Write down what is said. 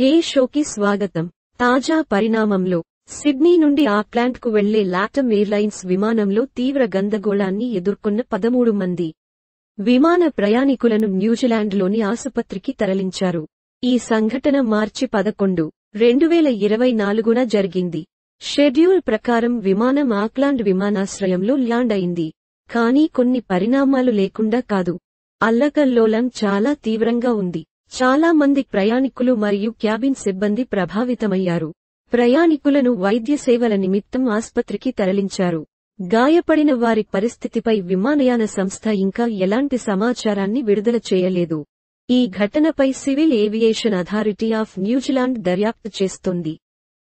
హే షోకి స్వాగతం తాజా పరిణామంలో సిడ్నీ నుండి ఆక్లాండ్కు వెళ్లే లాటమ్ ఎయిర్లైన్స్ విమానంలో తీవ్ర గందగోళాన్ని ఎదుర్కొన్న పదమూడు మంది విమాన ప్రయాణికులను న్యూజిలాండ్లోని ఆసుపత్రికి తరలించారు ఈ సంఘటన మార్చి పదకొండు రెండు వేల ఇరవై నాలుగున జరిగింది షెడ్యూల్ ప్రకారం విమానం ఆక్లాండ్ విమానాశ్రయంలో ల్యాండ్ అయింది కానీ కొన్ని పరిణామాలు లేకుండా కాదు అల్లకల్లోలం చాలా తీవ్రంగా ఉంది చాలా మంది ప్రయాణికులు మరియు క్యాబిన్ సిబ్బంది ప్రభావితమయ్యారు ప్రయాణికులను వైద్య సేవల నిమిత్తం ఆస్పత్రికి తరలించారు గాయపడిన వారి పరిస్థితిపై విమానయాన సంస్థ ఇంకా ఎలాంటి సమాచారాన్ని విడుదల చేయలేదు ఈ ఘటనపై సివిల్ ఏవియేషన్ అథారిటీ ఆఫ్ న్యూజిలాండ్ దర్యాప్తు చేస్తోంది